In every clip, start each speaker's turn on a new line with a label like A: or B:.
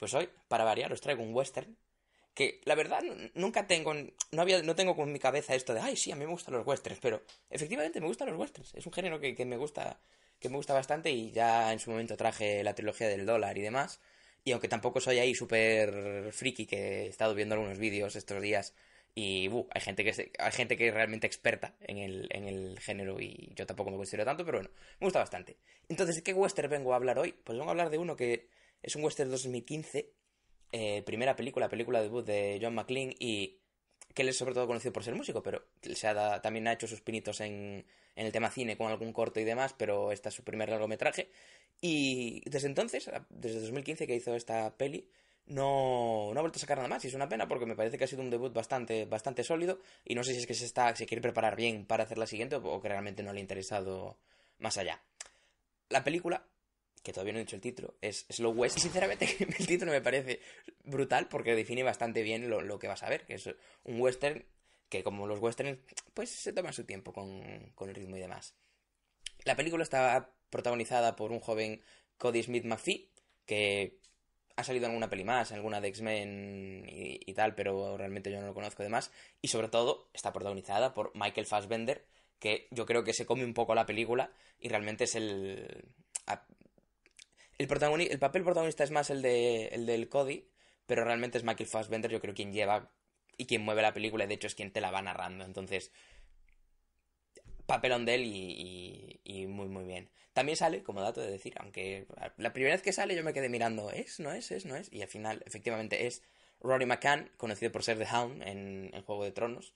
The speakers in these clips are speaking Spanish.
A: Pues hoy, para variar, os traigo un western que la verdad nunca tengo, no, había, no tengo con mi cabeza esto de, ay, sí, a mí me gustan los westerns, pero efectivamente me gustan los westerns, es un género que, me gusta que me gusta bastante y ya en su momento traje la trilogía del dólar y demás, y aunque tampoco soy ahí súper friki, que he estado viendo algunos vídeos estos días y uh, hay, gente que es, hay gente que realmente experta en el, en el género y yo tampoco me considero tanto, pero bueno, me gusta bastante. Entonces, ¿qué western vengo a hablar hoy? Pues vengo a hablar de uno que es un western 2015, eh, primera película, película debut de John McLean y que él es sobre todo conocido por ser músico, pero también ha hecho sus pinitos en, el tema cine con algún corto y demás, pero este es su primer largometraje. Y desde entonces, desde 2015 que hizo esta peli, no, ha vuelto a sacar nada más y es una pena porque me parece que ha sido un debut bastante, bastante sólido y no sé si es que se, está, se quiere preparar bien para hacer la siguiente o que realmente no le ha interesado más allá. La película que todavía no he dicho el título, es Slow West. sinceramente el título me parece brutal porque define bastante bien lo, que vas a ver, que es un western que como los westerns, pues se toma su tiempo con, el ritmo y demás. La película está protagonizada por un joven Cody Smith McPhee, que ha salido en alguna peli más, en alguna de X-Men y, tal, pero realmente yo no lo conozco más, Y sobre todo está protagonizada por Michael Fassbender, que yo creo que se come un poco la película y realmente es el... El, papel protagonista es más el, de, el del Cody, pero realmente es Michael Fassbender, yo creo, quien lleva y quien mueve la película, y de hecho es quien te la va narrando. Entonces, papelón de él y, y, muy, muy bien. También sale, como dato de decir, aunque la primera vez que sale yo me quedé mirando, ¿es? ¿No es? ¿Es? ¿No es? Y al final, efectivamente, es Rory McCann, conocido por ser The Hound en, El Juego de Tronos,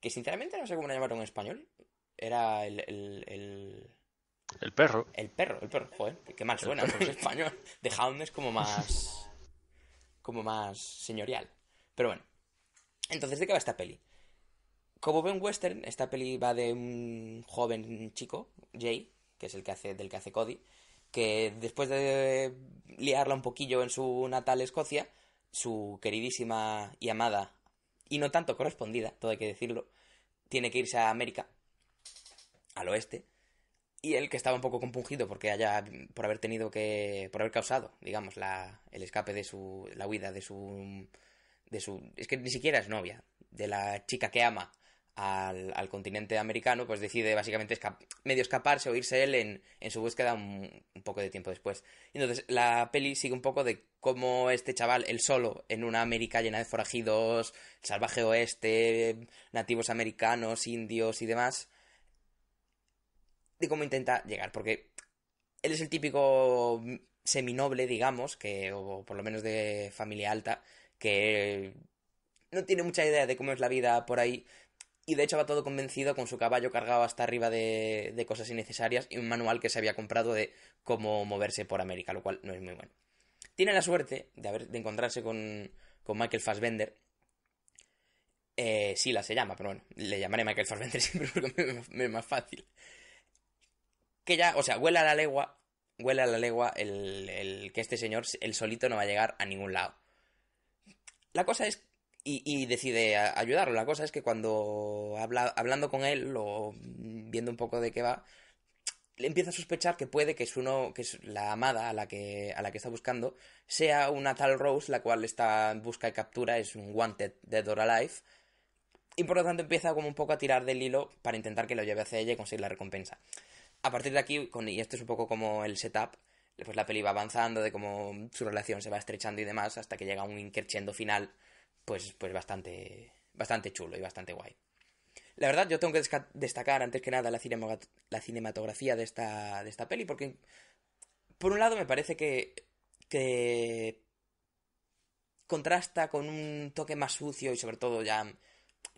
A: que sinceramente no sé cómo lo llamaron en español. Era el el perro. El perro, el perro. Joder, qué mal suena es pues, español. de Hound es como más. como más señorial. Pero bueno. Entonces, ¿de qué va esta peli? Como ven western, esta peli va de un joven chico, Jay, que es el que hace, del que hace Cody, que después de liarla un poquillo en su natal Escocia, su queridísima y amada, y no tanto correspondida, todo hay que decirlo, tiene que irse a América, al oeste, y él que estaba un poco compungido porque haya por haber tenido que por haber causado digamos la, el escape de su la huida de su de su es que ni siquiera es novia de la chica que ama al, continente americano pues decide básicamente medio escaparse o irse él en, su búsqueda un, poco de tiempo después entonces la peli sigue un poco de cómo este chaval él solo en una América llena de forajidos salvaje oeste nativos americanos indios y demás de cómo intenta llegar, porque él es el típico seminoble, digamos, que, o por lo menos de familia alta, que no tiene mucha idea de cómo es la vida por ahí. Y de hecho va todo convencido con su caballo cargado hasta arriba de, cosas innecesarias y un manual que se había comprado de cómo moverse por América, lo cual no es muy bueno. Tiene la suerte de, haber, de encontrarse con, Michael Fassbender. Eh, la se llama, pero bueno, le llamaré Michael Fassbender siempre porque es más fácil que ya, o sea, huele a la legua, huele a la legua el, que este señor, el solito, no va a llegar a ningún lado. La cosa es, y, decide ayudarlo, la cosa es que cuando hablando con él o viendo un poco de qué va, le empieza a sospechar que puede que es uno que es la amada a la que a la que está buscando sea una tal Rose la cual está en busca y captura es un wanted dead or alive y por lo tanto empieza como un poco a tirar del hilo para intentar que lo lleve hacia ella y conseguir la recompensa a partir de aquí, y esto es un poco como el setup, pues la peli va avanzando, de cómo su relación se va estrechando y demás, hasta que llega un increchendo final, pues, pues bastante, bastante chulo y bastante guay. La verdad, yo tengo que destacar antes que nada la, cinematografía de esta, de esta peli, porque por un lado me parece que, contrasta con un toque más sucio y sobre todo ya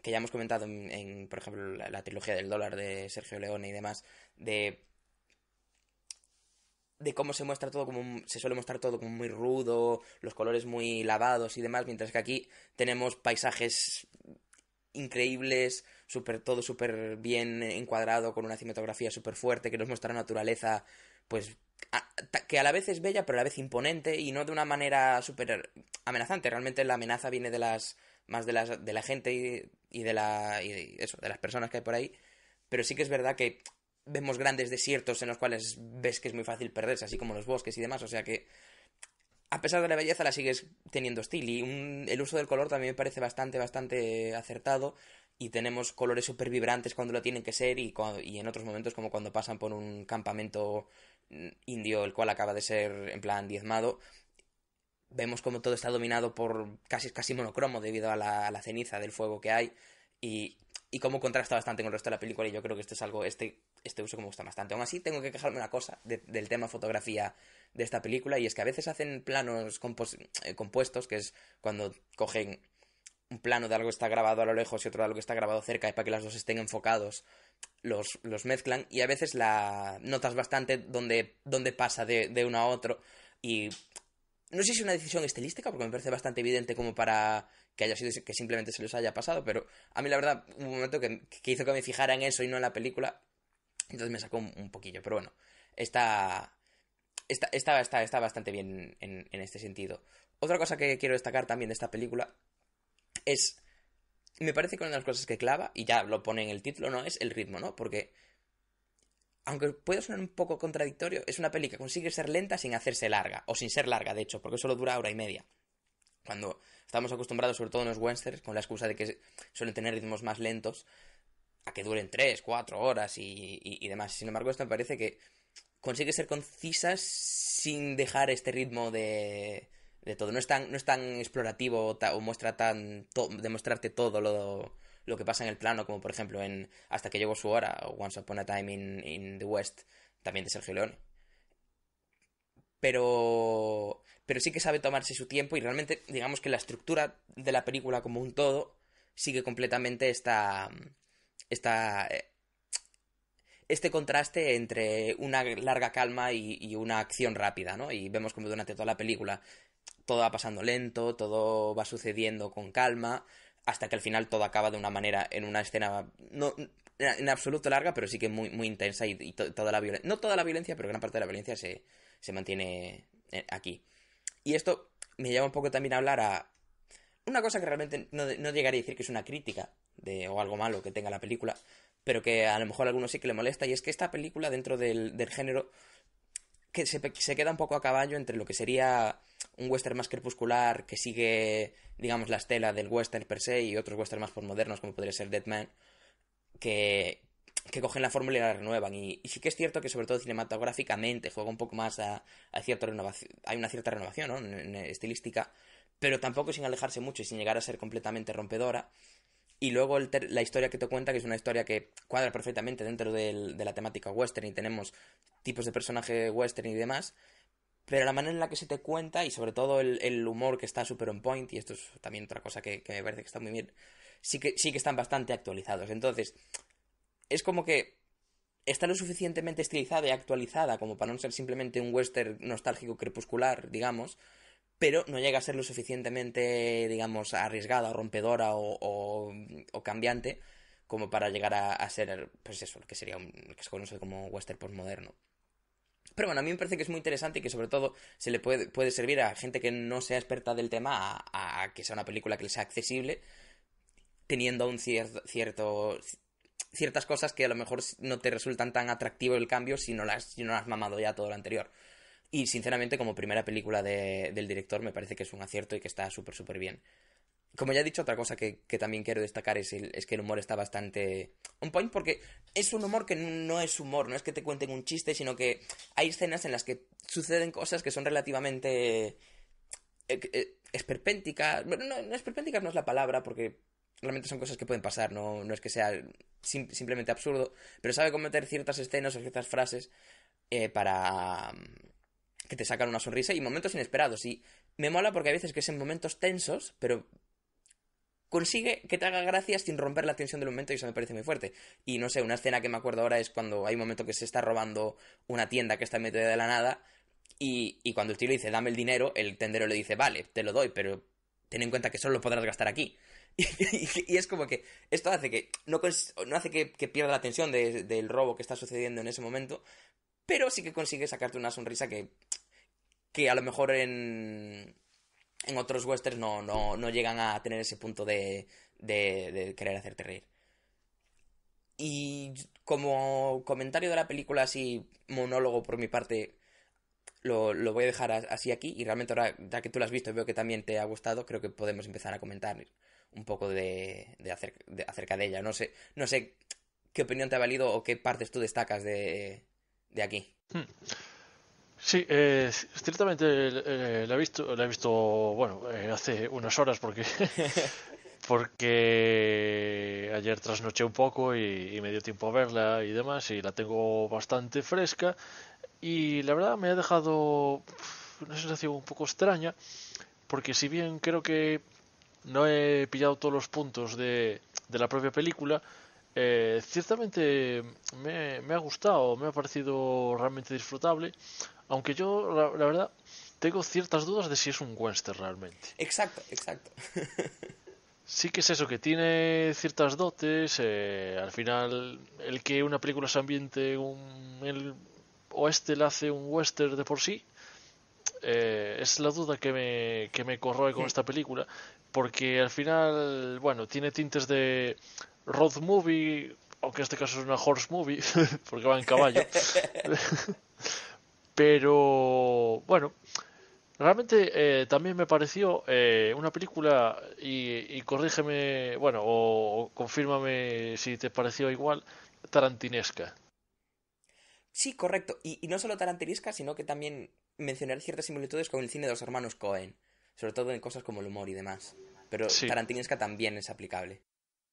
A: que ya hemos comentado en, por ejemplo, la, la, trilogía del dólar de Sergio Leone y demás, de de cómo se muestra todo como se suele mostrar todo como muy rudo, los colores muy lavados y demás, mientras que aquí tenemos paisajes increíbles, super, todo súper bien encuadrado, con una cinematografía súper fuerte, que nos muestra la naturaleza, pues, que a la vez es bella, pero a la vez imponente, y no de una manera súper amenazante. Realmente la amenaza viene de las, más de, las, de la gente y, de la, y de las personas que hay por ahí. Pero sí que es verdad que vemos grandes desiertos en los cuales ves que es muy fácil perderse, así como los bosques y demás, o sea que a pesar de la belleza la sigues teniendo estilo y el uso del color también me parece bastante, bastante acertado y tenemos colores súper vibrantes cuando lo tienen que ser y, y, en otros momentos como cuando pasan por un campamento indio el cual acaba de ser en plan diezmado vemos como todo está dominado por casi casi monocromo debido a la, a la ceniza del fuego que hay y y cómo contrasta bastante con el resto de la película y yo creo que esto es algo, este, este uso que me gusta bastante. Aún así, tengo que quejarme una cosa del tema fotografía de esta película y es que a veces hacen planos eh, compuestos, que es cuando cogen un plano de algo que está grabado a lo lejos y otro de algo que está grabado cerca y para que las dos estén enfocados los, los mezclan y a veces la notas bastante dónde donde pasa de, de uno a otro y no sé si es una decisión estilística porque me parece bastante evidente como para que haya sido que simplemente se les haya pasado, pero a mí la verdad, un momento que, hizo que me fijara en eso y no en la película, entonces me sacó un, poquillo, pero bueno, está, está, está, bastante bien en, este sentido. Otra cosa que quiero destacar también de esta película es, me parece que una de las cosas que clava, y ya lo pone en el título, ¿no? Es el ritmo, ¿no? Porque, aunque pueda sonar un poco contradictorio, es una peli que consigue ser lenta sin hacerse larga, o sin ser larga, de hecho, porque solo dura hora y media. Cuando estamos acostumbrados, sobre todo en los westerns, con la excusa de que suelen tener ritmos más lentos, a que duren 3, 4 horas y, demás. Sin embargo, esto me parece que consigue ser concisas sin dejar este ritmo de, todo. No es tan, no es tan explorativo o, muestra tan demostrarte todo lo, que pasa en el plano, como por ejemplo en Hasta que llegó su hora o Once Upon a Time in, the West, también de Sergio Leone pero pero sí que sabe tomarse su tiempo y realmente digamos que la estructura de la película como un todo sigue completamente esta esta eh, este contraste entre una larga calma y, una acción rápida, ¿no? Y vemos como durante toda la película todo va pasando lento, todo va sucediendo con calma, hasta que al final todo acaba de una manera, en una escena no en absoluto larga, pero sí que muy, muy intensa y, toda la violencia, no toda la violencia, pero gran parte de la violencia se, se mantiene eh, aquí. Y esto me lleva un poco también a hablar a una cosa que realmente no, no llegaría a decir que es una crítica de, o algo malo que tenga la película, pero que a lo mejor a algunos sí que le molesta, y es que esta película dentro del, género que se, queda un poco a caballo entre lo que sería un western más crepuscular que sigue, digamos, la estela del western per se y otros western más postmodernos como podría ser Dead Man, que, que cogen la fórmula y la renuevan. Y, sí que es cierto que, sobre todo cinematográficamente, juega un poco más a, cierta renovación. Hay una cierta renovación, ¿no? estilística, pero tampoco sin alejarse mucho y sin llegar a ser completamente rompedora. Y luego la historia que te cuenta, que es una historia que cuadra perfectamente dentro de la temática western y tenemos tipos de personaje western y demás. Pero la manera en la que se te cuenta y sobre todo el, humor que está súper on point, y esto es también otra cosa que, me parece que está muy bien, sí que, sí que están bastante actualizados. Entonces, es como que está lo suficientemente estilizada y actualizada como para no ser simplemente un western nostálgico crepuscular, digamos, pero no llega a ser lo suficientemente, digamos, arriesgada, rompedora o, o, o cambiante como para llegar a, ser, pues eso, lo que sería, que se conoce como western postmoderno. Pero bueno, a mí me parece que es muy interesante y que sobre todo se le puede, puede servir a gente que no sea experta del tema a, que sea una película que le sea accesible, teniendo un cierto, ciertas cosas que a lo mejor no te resultan tan atractivo el cambio si no las, has mamado ya todo lo anterior. Y sinceramente, como primera película del director, me parece que es un acierto y que está súper, súper bien. Como ya he dicho, otra cosa que, también quiero destacar es, que el humor está bastante on point porque es un humor que no es humor, no es que te cuenten un chiste, sino que hay escenas en las que suceden cosas que son relativamente eh, eh, esperpénticas. Bueno, no, esperpénticas no es la palabra porque realmente son cosas que pueden pasar, no, es que sea simplemente absurdo, pero sabe cometer ciertas escenas o ciertas frases eh, para mm, que te sacan una sonrisa y momentos inesperados. Y me mola porque a veces que es en momentos tensos, pero consigue que te haga gracia sin romper la tensión del momento y eso me parece muy fuerte. Y no sé, una escena que me acuerdo ahora es cuando hay un momento que se está robando una tienda que está en medio de la nada y, y cuando el tío le dice dame el dinero, el tendero le dice vale, te lo doy, pero ten en cuenta que solo lo podrás gastar aquí. Y, es como que esto hace que no, hace que, pierda la atención del robo que está sucediendo en ese momento, pero sí que consigue sacarte una sonrisa que, que a lo mejor en, en otros westerns no, no, llegan a tener ese punto de, querer hacerte reír. Y como comentario de la película, así monólogo por mi parte, lo, lo, voy a dejar así aquí y realmente ahora, ya que tú lo has visto y veo que también te ha gustado, creo que podemos empezar a comentar un poco de, de, acerca, de, acerca de ella. No sé, no sé qué opinión te ha valido o qué partes tú destacas de, de aquí.
B: Hmm. Sí, eh, ciertamente eh, la he visto, la he visto, bueno, eh, hace unas horas porque porque ayer trasnoché un poco y, y, me dio tiempo a verla y demás y la tengo bastante fresca y la verdad me ha dejado una sensación un poco extraña porque si bien creo que no he pillado todos los puntos de, la propia película, eh, ciertamente me, ha gustado, me ha parecido realmente disfrutable, aunque yo, la, verdad, tengo ciertas dudas de si es un western realmente. Exacto, exacto. sí que es eso, que tiene ciertas dotes, eh, al final el que una película se ambiente un, el oeste la hace un western de por sí, eh, es la duda que me, que me corroe con mm. esta película porque al final, bueno, tiene tintes de road movie, aunque en este caso es una horse movie, porque va en caballo. Pero, bueno, Realmente eh, también me pareció eh, una película, y, corrígeme, bueno, o, confírmame si te pareció igual, tarantinesca. Sí, correcto.
A: Y, no solo tarantinesca, sino que también mencionar ciertas similitudes con el cine de los hermanos Cohen sobre todo en cosas como el humor y demás. Pero sí. Tarantinesca también es aplicable.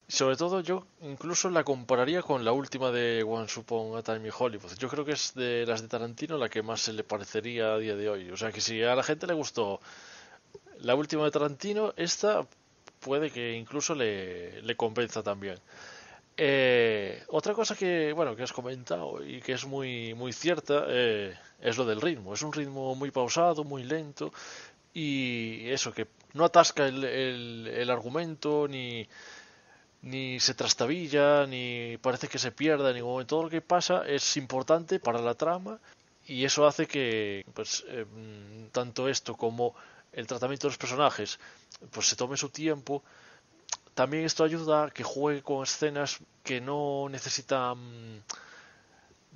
B: Sobre todo yo incluso la compararía con la última de One Upon a Time Hollywood. Yo creo que es de las de Tarantino la que más se le parecería a día de hoy. O sea que si a la gente le gustó la última de Tarantino, esta puede que incluso le, le también. Eh, otra cosa que bueno que has comentado y que es muy muy cierta eh, es lo del ritmo. Es un ritmo muy pausado, muy lento, y eso, que no atasca el, el, argumento, ni, ni se trastabilla, ni parece que se pierda, en ningún momento. todo lo que pasa es importante para la trama y eso hace que pues em, tanto esto como el tratamiento de los personajes pues se tome su tiempo. También esto ayuda a que juegue con escenas que no necesitan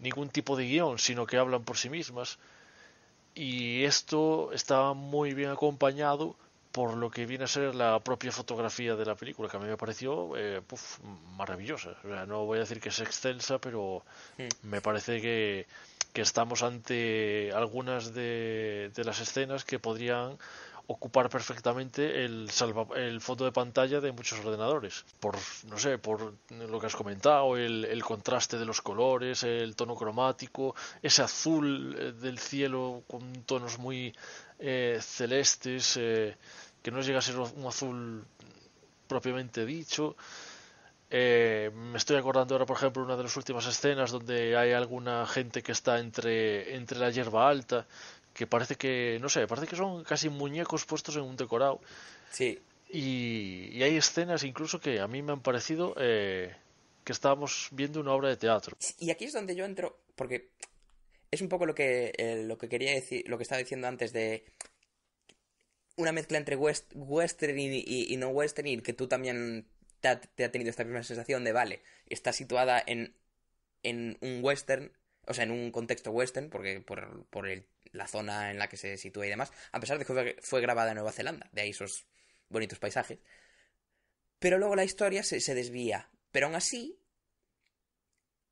B: ningún tipo de guión, sino que hablan por sí mismas y esto estaba muy bien acompañado por lo que viene a ser la propia fotografía de la película, que a mí me pareció eh, maravillosa. no voy a decir que es extensa, pero hmm. me parece que, que, estamos ante algunas de las escenas que podrían ocupar perfectamente el, el fondo de pantalla de muchos ordenadores. Por, no sé, por lo que has comentado, el, contraste de los colores, el tono cromático, ese azul eh, del cielo con tonos muy eh, celestes, eh, que no llega a ser un azul propiamente dicho. me estoy acordando ahora, por ejemplo, una de las últimas escenas donde hay alguna gente que está entre, entre la hierba alta que parece que, no sé, parece que son casi muñecos puestos en un decorado. Sí. Y, hay escenas incluso que a mí me han parecido eh, que estábamos viendo una obra de teatro.
A: Y aquí es donde yo entro, porque es un poco lo que, eh, lo que quería decir, lo que estaba diciendo antes de una mezcla entre west, western y, no western y que tú también te ha, tenido esta misma sensación de, vale, está situada en, en un western, o sea, en un contexto western, porque por, por el la zona en la que se sitúa y demás, a pesar de que fue, grabada en Nueva Zelanda, de ahí esos bonitos paisajes. Pero luego la historia se, desvía, pero aún así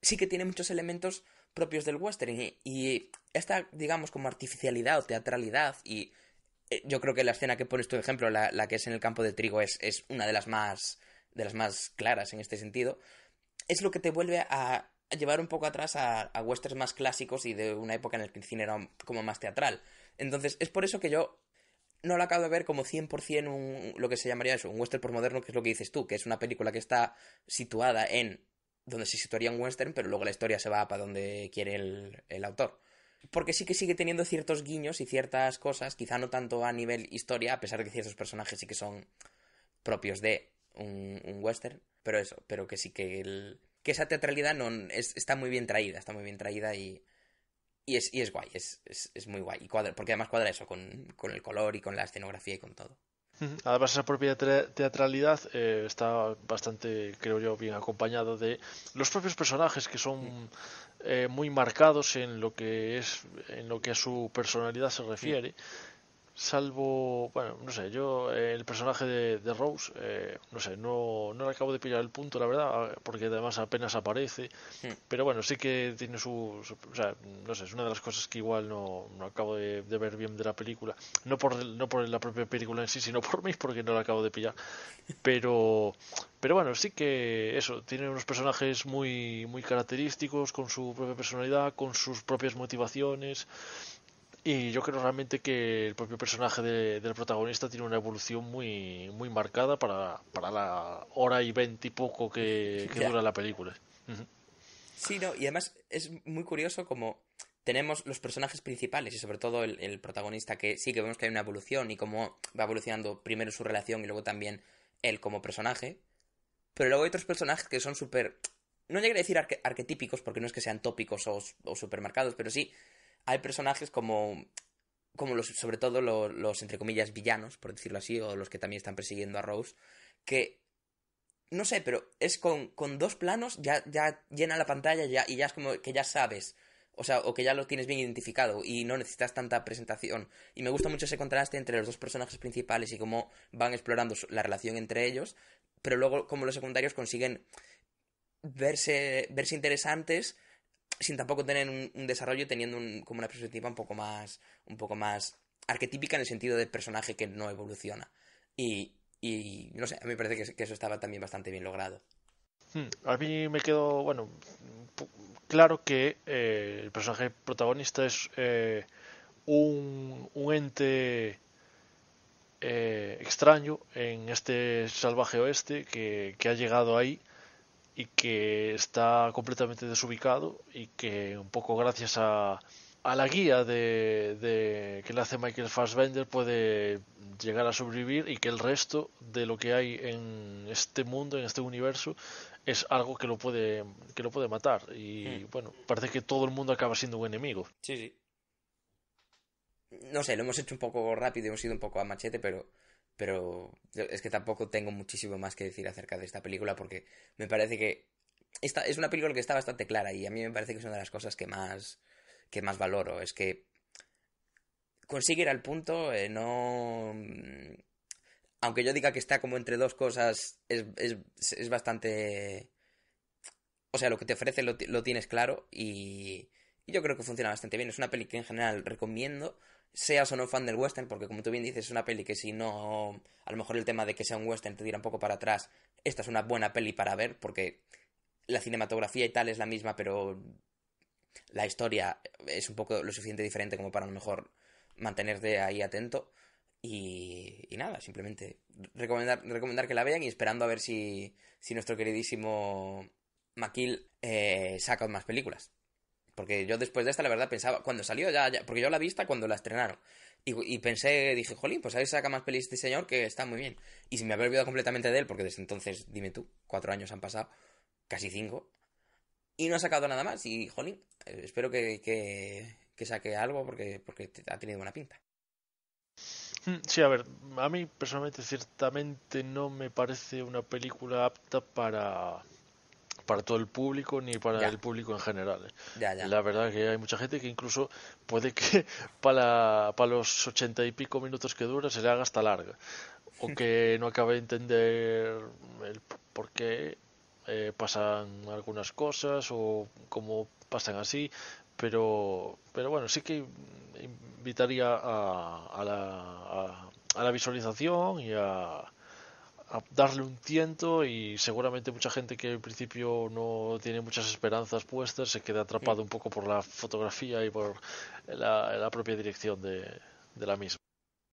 A: sí que tiene muchos elementos propios del western y, esta, digamos, como artificialidad o teatralidad y eh, yo creo que la escena que pones tu ejemplo, la, que es en el campo de trigo, es, es una de las más de las más claras en este sentido, es lo que te vuelve a llevar un poco atrás a, westerns más clásicos y de una época en la que el cine era como más teatral. Entonces, es por eso que yo no lo acabo de ver como 100% lo que se llamaría eso, un western por moderno que es lo que dices tú, que es una película que está situada en donde se situaría un western, pero luego la historia se va para donde quiere el, autor. Porque sí que sigue teniendo ciertos guiños y ciertas cosas, quizá no tanto a nivel historia, a pesar de que ciertos personajes sí que son propios de un western, pero eso, pero que sí que el, que esa teatralidad está muy bien traída, está muy bien traída y, es, guay, es, muy guay. porque además cuadra eso con, el color y con la escenografía y con todo.
B: Además, esa propia teatralidad eh, está bastante, creo yo, bien acompañado de los propios personajes que son eh, muy marcados en lo que es en lo que a su personalidad se refiere salvo, bueno, no sé, yo eh, el personaje de, Rose, eh, no sé, no, no le acabo de pillar el punto, la verdad, ah, porque además apenas aparece, hmm. pero bueno, sí que tiene su, o sea, no sé, es una de las cosas que igual no, no acabo de, ver bien de la película, no por, no por la propia película en sí, sino por mí, porque no la acabo de pillar, pero, pero bueno, sí que eso, tiene unos personajes muy, muy característicos, con su propia personalidad, con sus propias motivaciones, y yo creo realmente que el propio personaje del protagonista tiene una evolución muy, muy marcada para, para la hora y veinte y poco que, dura la película.
A: Sí, no, y además es muy curioso como tenemos los personajes principales y sobre todo el, protagonista que sí que vemos que hay una evolución y cómo va evolucionando primero su relación y luego también él como personaje. Pero luego hay otros personajes que son súper... No llegué a decir arquetípicos porque no es que sean tópicos o, o marcados, pero sí hay personajes como como los, sobre todo los, entre comillas, villanos, por decirlo así, o los que también están persiguiendo a Rose, que, no sé, pero es con, dos planos, ya, ya llena la pantalla ya, y ya es como que ya sabes, o sea, o que ya lo tienes bien identificado y no necesitas tanta presentación. Y me gusta mucho ese contraste entre los dos personajes principales y cómo van explorando la relación entre ellos, pero luego como los secundarios consiguen verse, verse interesantes sin tampoco tener un, desarrollo, teniendo como una perspectiva un poco más, un poco más arquetípica en el sentido de personaje que no evoluciona. Y, no sé, a mí me parece que, eso estaba también bastante bien logrado.
B: Hmm, a mí me quedó, bueno, claro que eh, el personaje protagonista es eh, un, ente eh, extraño en este salvaje oeste que ha llegado ahí y que está completamente desubicado y que un poco gracias a, a la guía de, que le hace Michael Fassbender puede llegar a sobrevivir y que el resto de lo que hay en este mundo, en este universo, es algo que lo puede, que lo puede matar. Y mm. bueno, parece que todo el mundo acaba siendo un enemigo. Sí, sí. No sé, lo hemos hecho un poco rápido, hemos ido un poco a machete, pero
A: pero es que tampoco tengo muchísimo más que decir acerca de esta película porque me parece que esta es una película que está bastante clara y a mí me parece que es una de las cosas que más que más valoro es que consigue ir al punto eh, no mm, aunque yo diga que está como entre dos cosas es, bastante o sea lo que te ofrece lo, lo tienes claro y, yo creo que funciona bastante bien es una película que en general recomiendo seas o no fan del western, porque como tú bien dices, es una peli que si no, a lo mejor el tema de que sea un western te tira un poco para atrás, esta es una buena peli para ver, porque la cinematografía y tal es la misma, pero la historia es un poco lo suficiente diferente como para a lo mejor mantenerte ahí atento. Y, nada, simplemente recomendar, recomendar que la vean y esperando a ver si, si nuestro queridísimo Maquil eh, saca más películas. Porque yo después de esta, la verdad, pensaba, cuando salió ya, porque yo la vi esta cuando la estrenaron. Y, pensé, dije, jolín, pues ahí saca más pelis este señor que está muy bien. Y si me había olvidado completamente de él, porque desde entonces, dime tú, cuatro años han pasado, casi cinco, y no ha sacado nada más. Y jolín, eh, espero que,
B: saque algo porque, porque ha tenido buena pinta. Hmm, sí, a ver, a mí personalmente ciertamente no me parece una película apta para para todo el público ni para el público en general. ¿eh? La verdad que hay mucha gente que incluso puede que para, para los ochenta y pico minutos que dura se le haga hasta larga o que no acabe de entender por qué eh, pasan algunas cosas o cómo pasan así. Pero, pero bueno, sí que invitaría a la visualización y a, darle un tiento y seguramente mucha gente que al principio no tiene muchas esperanzas puestas se queda atrapado un poco por la fotografía y por la, propia dirección de la misma.